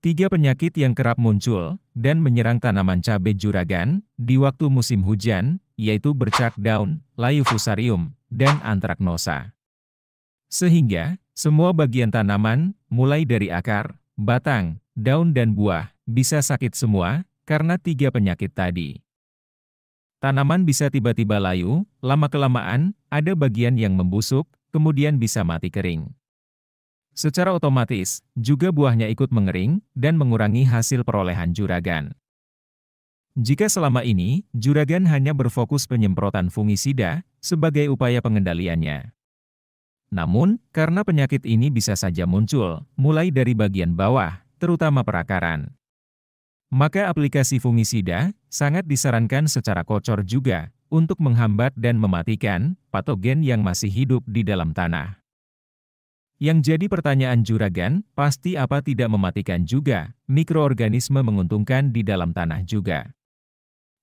Tiga penyakit yang kerap muncul dan menyerang tanaman cabai juragan di waktu musim hujan, yaitu bercak daun, layu fusarium, dan antraknosa. Sehingga, semua bagian tanaman, mulai dari akar, batang, daun dan buah, bisa sakit semua karena tiga penyakit tadi. Tanaman bisa tiba-tiba layu, lama-kelamaan, ada bagian yang membusuk, kemudian bisa mati kering. Secara otomatis, juga buahnya ikut mengering dan mengurangi hasil perolehan juragan. Jika selama ini, juragan hanya berfokus penyemprotan fungisida sebagai upaya pengendaliannya. Namun, karena penyakit ini bisa saja muncul, mulai dari bagian bawah, terutama perakaran. Maka aplikasi fungisida sangat disarankan secara kocor juga untuk menghambat dan mematikan patogen yang masih hidup di dalam tanah. Yang jadi pertanyaan juragan, pasti apa tidak mematikan juga, mikroorganisme menguntungkan di dalam tanah juga.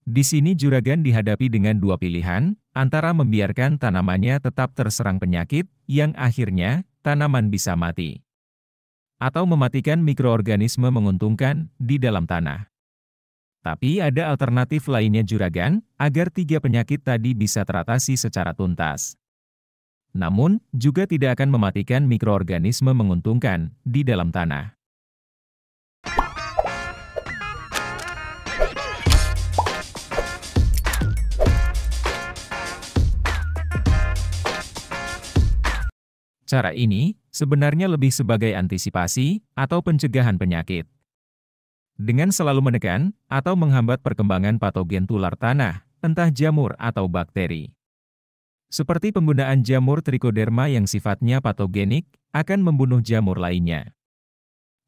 Di sini juragan dihadapi dengan dua pilihan, antara membiarkan tanamannya tetap terserang penyakit, yang akhirnya, tanaman bisa mati. Atau mematikan mikroorganisme menguntungkan, di dalam tanah. Tapi ada alternatif lainnya juragan, agar tiga penyakit tadi bisa teratasi secara tuntas namun juga tidak akan mematikan mikroorganisme menguntungkan di dalam tanah. Cara ini sebenarnya lebih sebagai antisipasi atau pencegahan penyakit. Dengan selalu menekan atau menghambat perkembangan patogen tular tanah, entah jamur atau bakteri. Seperti penggunaan jamur trichoderma yang sifatnya patogenik, akan membunuh jamur lainnya.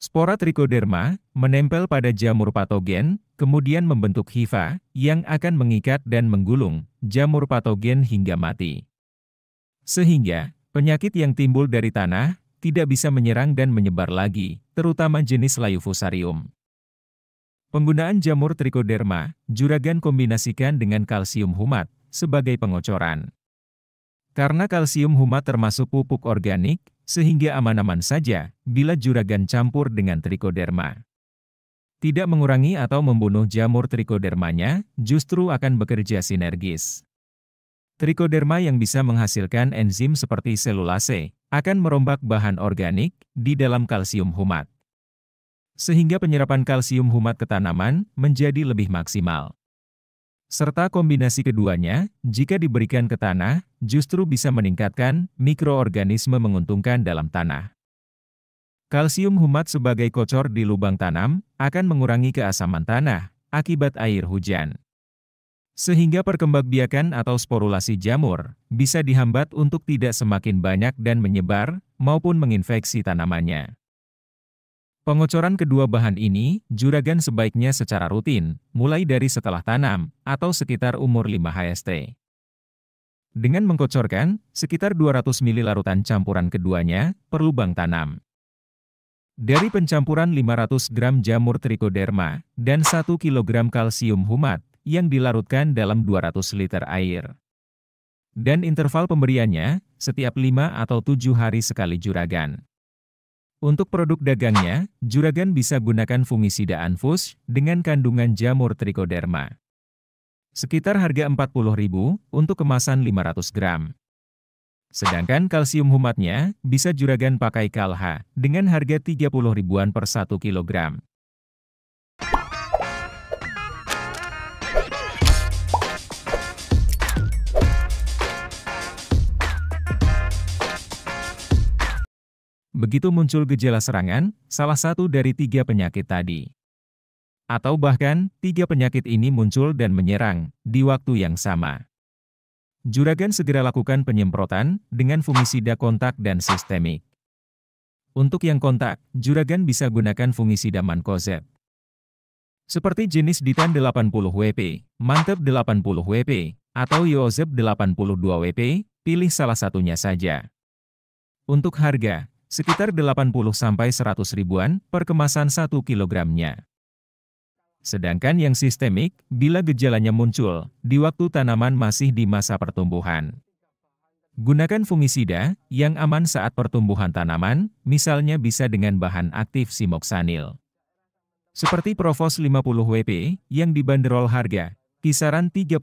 Spora trichoderma menempel pada jamur patogen, kemudian membentuk hifa yang akan mengikat dan menggulung jamur patogen hingga mati. Sehingga, penyakit yang timbul dari tanah tidak bisa menyerang dan menyebar lagi, terutama jenis fusarium. Penggunaan jamur trichoderma, juragan kombinasikan dengan kalsium humat sebagai pengocoran. Karena kalsium huma termasuk pupuk organik, sehingga aman-aman saja bila juragan campur dengan trikoderma. Tidak mengurangi atau membunuh jamur trikodermanya, justru akan bekerja sinergis. Trikoderma yang bisa menghasilkan enzim seperti selulase, akan merombak bahan organik di dalam kalsium humat. Sehingga penyerapan kalsium humat ke tanaman menjadi lebih maksimal serta kombinasi keduanya, jika diberikan ke tanah, justru bisa meningkatkan mikroorganisme menguntungkan dalam tanah. Kalsium humat sebagai kocor di lubang tanam akan mengurangi keasaman tanah akibat air hujan. Sehingga perkembangbiakan atau sporulasi jamur bisa dihambat untuk tidak semakin banyak dan menyebar maupun menginfeksi tanamannya. Pengocoran kedua bahan ini, juragan sebaiknya secara rutin, mulai dari setelah tanam, atau sekitar umur 5 HST. Dengan mengkocorkan, sekitar 200 ml larutan campuran keduanya per lubang tanam. Dari pencampuran 500 gram jamur trichoderma dan 1 kg kalsium humat yang dilarutkan dalam 200 liter air. Dan interval pemberiannya, setiap 5 atau 7 hari sekali juragan. Untuk produk dagangnya, juragan bisa gunakan fungisida anfus dengan kandungan jamur trichoderma. Sekitar harga Rp40.000 untuk kemasan 500 gram. Sedangkan kalsium humatnya bisa juragan pakai kalha dengan harga Rp30.000-an per 1 kilogram. begitu muncul gejala serangan, salah satu dari tiga penyakit tadi. Atau bahkan, tiga penyakit ini muncul dan menyerang, di waktu yang sama. Juragan segera lakukan penyemprotan, dengan fungisida kontak dan sistemik. Untuk yang kontak, juragan bisa gunakan fungisida mancozeb. Seperti jenis Ditan 80 WP, Mantep 80 WP, atau yozeb 82 WP, pilih salah satunya saja. Untuk harga, sekitar 80-100 ribuan per kemasan 1 kilogramnya. Sedangkan yang sistemik, bila gejalanya muncul, di waktu tanaman masih di masa pertumbuhan. Gunakan fungisida yang aman saat pertumbuhan tanaman, misalnya bisa dengan bahan aktif simoksanil. Seperti Provos 50 WP yang dibanderol harga kisaran 35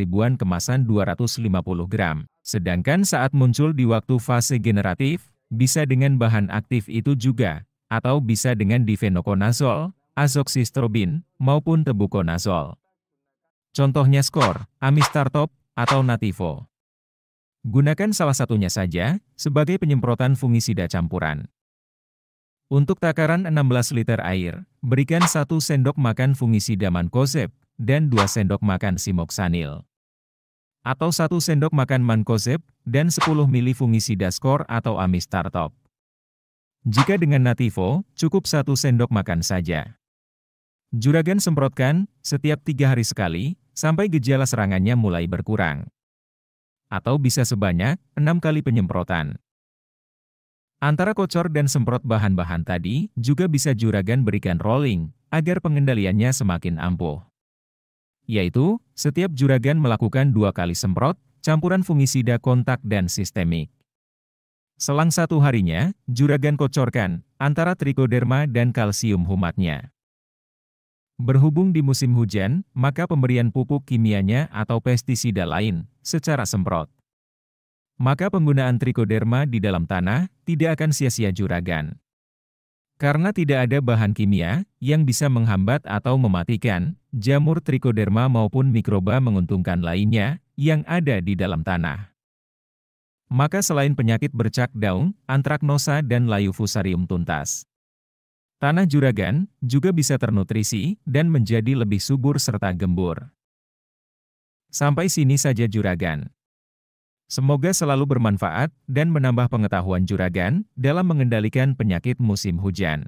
ribuan kemasan 250 gram. Sedangkan saat muncul di waktu fase generatif, bisa dengan bahan aktif itu juga, atau bisa dengan difenokonazol, azoxistrobin, maupun tebukonazol. Contohnya skor, amistartop, atau nativo. Gunakan salah satunya saja sebagai penyemprotan fungisida campuran. Untuk takaran 16 liter air, berikan 1 sendok makan fungisida mankosep, dan 2 sendok makan simoksanil atau 1 sendok makan mankozeb, dan 10 mili fungisida skor atau amis tartop. Jika dengan nativo, cukup 1 sendok makan saja. Juragan semprotkan, setiap tiga hari sekali, sampai gejala serangannya mulai berkurang. Atau bisa sebanyak 6 kali penyemprotan. Antara kocor dan semprot bahan-bahan tadi, juga bisa juragan berikan rolling, agar pengendaliannya semakin ampuh. Yaitu, setiap juragan melakukan dua kali semprot, campuran fungisida kontak dan sistemik. Selang satu harinya, juragan kocorkan antara trikoderma dan kalsium humatnya. Berhubung di musim hujan, maka pemberian pupuk kimianya atau pestisida lain secara semprot. Maka penggunaan trikoderma di dalam tanah tidak akan sia-sia juragan. Karena tidak ada bahan kimia yang bisa menghambat atau mematikan, jamur Trichoderma maupun mikroba menguntungkan lainnya yang ada di dalam tanah. Maka selain penyakit bercak daun, antraknosa dan layu fusarium tuntas. Tanah juragan juga bisa ternutrisi dan menjadi lebih subur serta gembur. Sampai sini saja juragan. Semoga selalu bermanfaat dan menambah pengetahuan juragan dalam mengendalikan penyakit musim hujan.